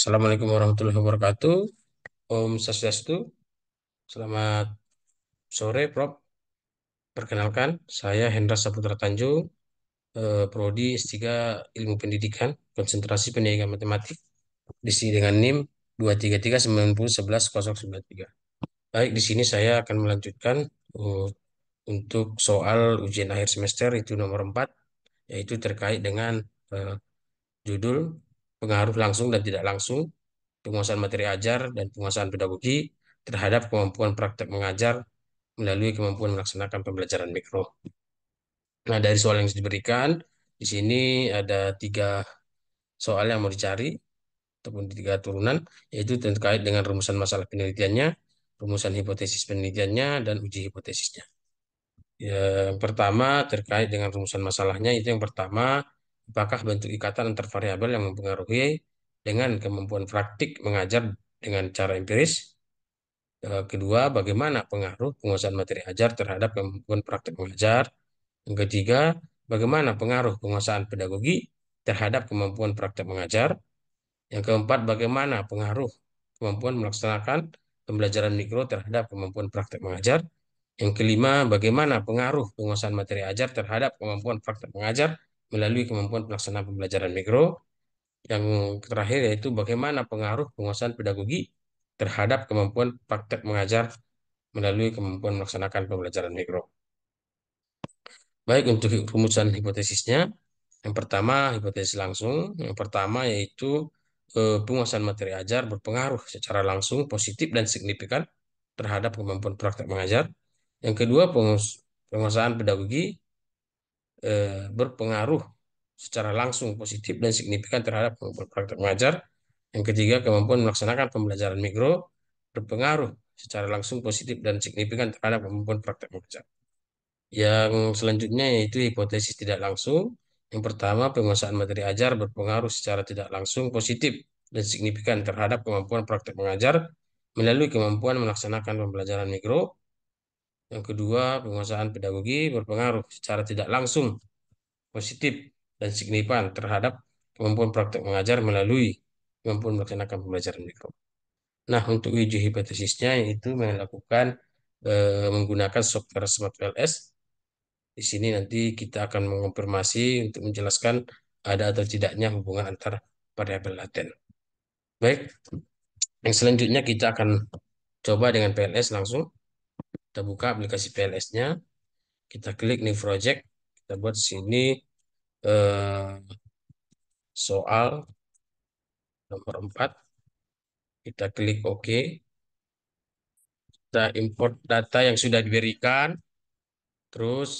Assalamualaikum warahmatullahi wabarakatuh. Om Swastiastu. Selamat sore, Prof. Perkenalkan, saya Hendra Saputra Tanjung, eh, Prodi S3 Ilmu Pendidikan, konsentrasi pendidikan matematik, di sini dengan NIM 23390110093. Baik, di sini saya akan melanjutkan uh, untuk soal ujian akhir semester itu nomor 4, yaitu terkait dengan uh, judul pengaruh langsung dan tidak langsung, penguasaan materi ajar dan penguasaan pedagogi terhadap kemampuan praktek mengajar melalui kemampuan melaksanakan pembelajaran mikro. Nah, dari soal yang diberikan, di sini ada tiga soal yang mau dicari, ataupun tiga turunan, yaitu terkait dengan rumusan masalah penelitiannya, rumusan hipotesis penelitiannya, dan uji hipotesisnya. Ya, yang pertama, terkait dengan rumusan masalahnya, itu yang pertama, apakah bentuk ikatan antar variabel yang mempengaruhi dengan kemampuan praktik mengajar dengan cara empiris. Eh, kedua, bagaimana pengaruh penguasaan materi ajar terhadap kemampuan praktik mengajar. Yang ketiga, bagaimana pengaruh penguasaan pedagogi terhadap kemampuan praktik mengajar. Yang keempat, bagaimana pengaruh kemampuan melaksanakan pembelajaran mikro terhadap kemampuan praktik mengajar. Yang kelima, bagaimana pengaruh penguasaan materi ajar terhadap kemampuan praktik mengajar melalui kemampuan pelaksanaan pembelajaran mikro. Yang terakhir yaitu bagaimana pengaruh penguasaan pedagogi terhadap kemampuan praktek mengajar melalui kemampuan melaksanakan pembelajaran mikro. Baik untuk rumusan hipotesisnya, yang pertama hipotesis langsung, yang pertama yaitu eh, penguasaan materi ajar berpengaruh secara langsung positif dan signifikan terhadap kemampuan praktek mengajar. Yang kedua penguasaan pedagogi Eh, berpengaruh secara langsung positif dan signifikan terhadap praktek mengajar. Yang ketiga, kemampuan melaksanakan pembelajaran mikro berpengaruh secara langsung positif dan signifikan terhadap kemampuan praktek mengajar. Yang selanjutnya yaitu hipotesis tidak langsung. Yang pertama, penguasaan materi ajar berpengaruh secara tidak langsung positif dan signifikan terhadap kemampuan praktek mengajar melalui kemampuan melaksanakan pembelajaran mikro yang kedua, penguasaan pedagogi berpengaruh secara tidak langsung, positif, dan signifikan terhadap kemampuan praktek mengajar melalui kemampuan melaksanakan pembelajaran mikro. Nah, untuk uji hipotesisnya yaitu melakukan e, menggunakan software Smart PLS. Di sini nanti kita akan mengonfirmasi untuk menjelaskan ada atau tidaknya hubungan antara variabel laten. Baik, yang selanjutnya kita akan coba dengan PLS langsung. Kita buka aplikasi PLS-nya. Kita klik new project. Kita buat sini eh, soal nomor 4. Kita klik OK. Kita import data yang sudah diberikan. Terus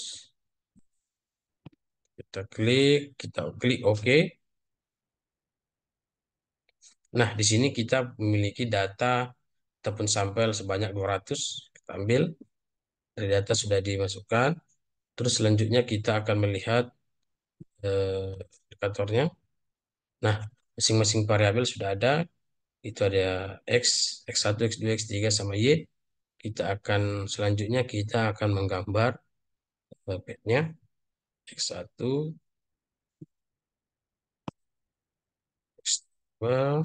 kita klik, kita klik OK. Nah, di sini kita memiliki data ataupun sampel sebanyak 200 ambil dari data sudah dimasukkan terus selanjutnya kita akan melihat eh, nah masing-masing variabel sudah ada itu ada x x1 x2 x3 sama y kita akan selanjutnya kita akan menggambar eh, petnya x1 x2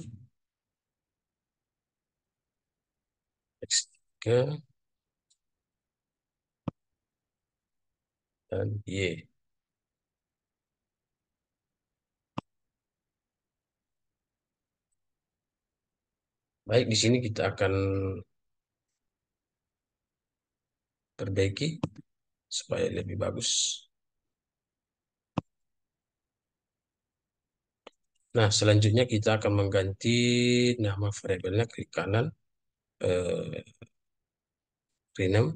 x3 dan iya. Baik, di sini kita akan perbaiki supaya lebih bagus. Nah, selanjutnya kita akan mengganti nama variabelnya klik kanan eh, rename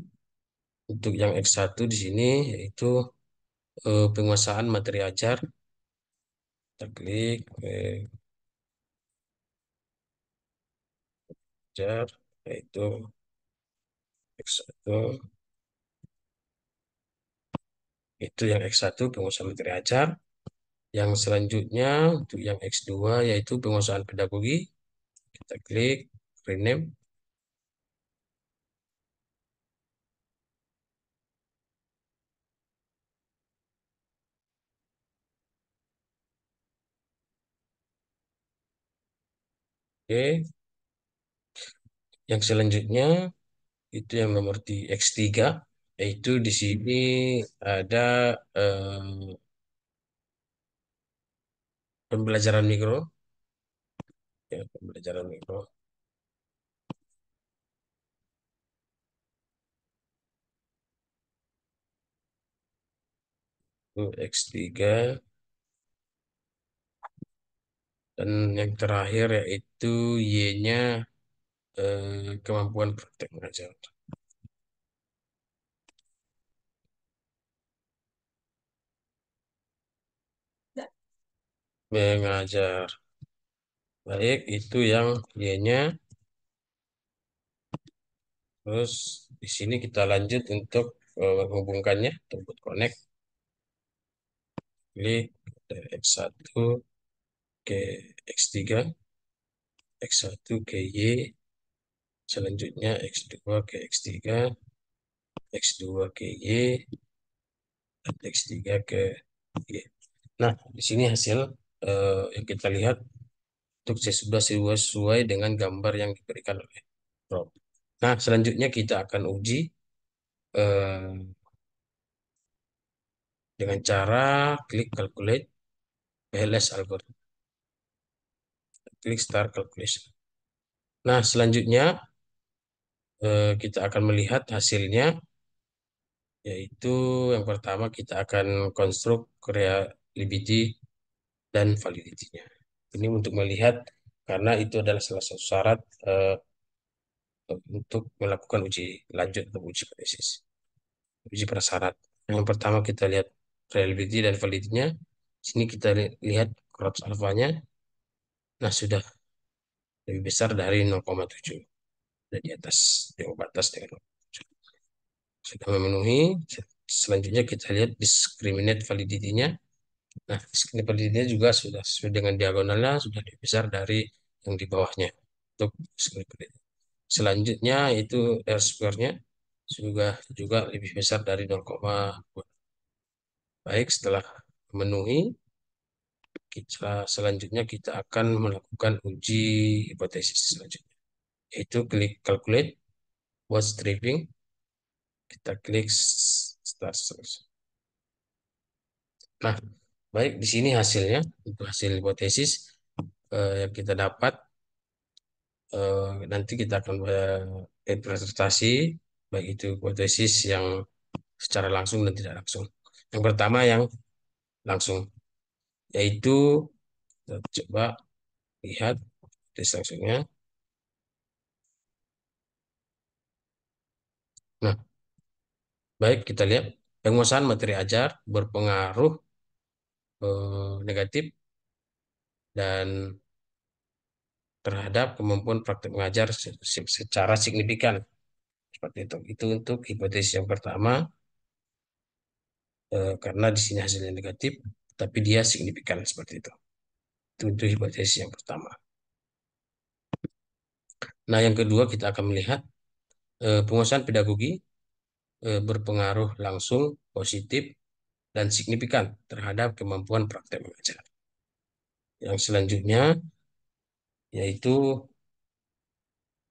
untuk yang X1 di sini yaitu eh, penguasaan materi ajar. Kita klik eh, ajar yaitu X1 itu yang X1 penguasaan materi ajar yang selanjutnya untuk yang X2 yaitu penguasaan pedagogi kita klik rename Oke. Yang selanjutnya itu yang nomor di X3 yaitu di sini ada eh, pembelajaran mikro. Ya, pembelajaran mikro. X3 dan yang terakhir yaitu Y-nya eh, kemampuan praktek mengajar. Mengajar. Baik, itu yang Y-nya. Terus di sini kita lanjut untuk eh, menghubungkannya, terbuat connect. Pilih dari X1 ke X3, X1 ke Y, selanjutnya X2 ke X3, X2 ke Y, dan X3 ke Y. Nah, di sini hasil uh, yang kita lihat untuk C11 sesuai dengan gambar yang diberikan oleh Rob. Nah, selanjutnya kita akan uji uh, dengan cara klik calculate PLS algoritma klik start calculation. Nah, selanjutnya eh, kita akan melihat hasilnya, yaitu yang pertama kita akan konstruk reliability dan validity-nya. Ini untuk melihat, karena itu adalah salah satu syarat eh, untuk melakukan uji lanjut atau uji presis. Uji prasyarat. Yang pertama kita lihat reliability dan validity-nya. Sini kita lihat crops alfanya Nah, sudah lebih besar dari 0,7. Sudah di atas, di batas dengan 0,7. Sudah memenuhi. Selanjutnya kita lihat discriminate validity-nya. Nah, discriminate validity-nya juga sudah sesuai dengan diagonalnya, sudah lebih besar dari yang di bawahnya. Untuk discriminate. Selanjutnya itu R square-nya juga juga lebih besar dari 0,2. Baik, setelah memenuhi kita, selanjutnya kita akan melakukan uji hipotesis selanjutnya yaitu klik calculate what's stripping, kita klik start solution. Nah, baik di sini hasilnya untuk hasil hipotesis eh, yang kita dapat eh, nanti kita akan eh, interpretasi baik itu hipotesis yang secara langsung dan tidak langsung. Yang pertama yang langsung yaitu coba lihat langsungnya Nah, baik kita lihat penguasaan materi ajar berpengaruh eh, negatif dan terhadap kemampuan praktik mengajar secara signifikan seperti itu. Itu untuk hipotesis yang pertama eh, karena di sini hasilnya negatif tapi dia signifikan seperti itu. Itu, itu hipotesis yang pertama. Nah, yang kedua kita akan melihat eh, penguasaan pedagogi eh, berpengaruh langsung positif dan signifikan terhadap kemampuan praktek mengajar. Yang selanjutnya yaitu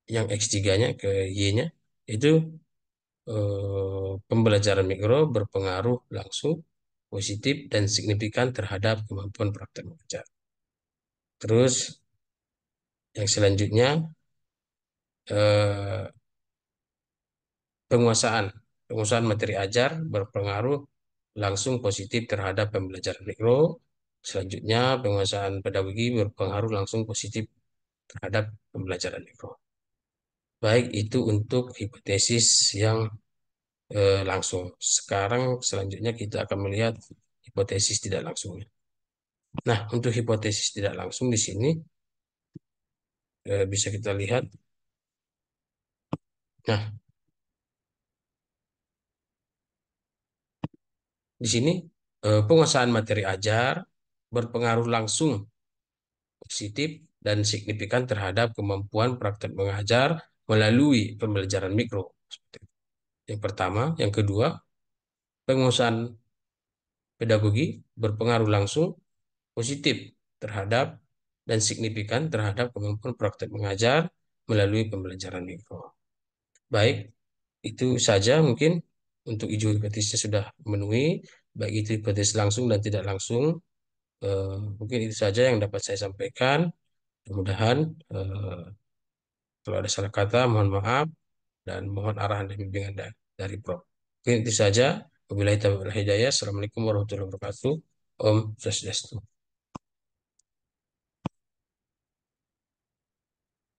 yang X3-nya ke Y-nya itu eh, pembelajaran mikro berpengaruh langsung positif dan signifikan terhadap kemampuan praktek mengajar. Terus yang selanjutnya eh, penguasaan penguasaan materi ajar berpengaruh langsung positif terhadap pembelajaran mikro. Selanjutnya penguasaan pedagogi berpengaruh langsung positif terhadap pembelajaran mikro. Baik itu untuk hipotesis yang eh, langsung. Sekarang selanjutnya kita akan melihat hipotesis tidak langsungnya. Nah, untuk hipotesis tidak langsung di sini eh, bisa kita lihat. Nah, di sini eh, penguasaan materi ajar berpengaruh langsung positif dan signifikan terhadap kemampuan praktek mengajar melalui pembelajaran mikro. Yang pertama, yang kedua, penguasaan pedagogi berpengaruh langsung positif terhadap dan signifikan terhadap kemampuan praktek mengajar melalui pembelajaran mikro. Baik, itu saja mungkin untuk ijo hipotesisnya sudah memenuhi baik itu hipotesis langsung dan tidak langsung. Eh, mungkin itu saja yang dapat saya sampaikan. Mudah-mudahan eh, kalau ada salah kata mohon maaf dan mohon arahan dan bimbingan dari Prof. Mungkin itu saja. Wabillahi taufiq wal hidayah. Assalamualaikum warahmatullahi wabarakatuh. Om Swastiastu.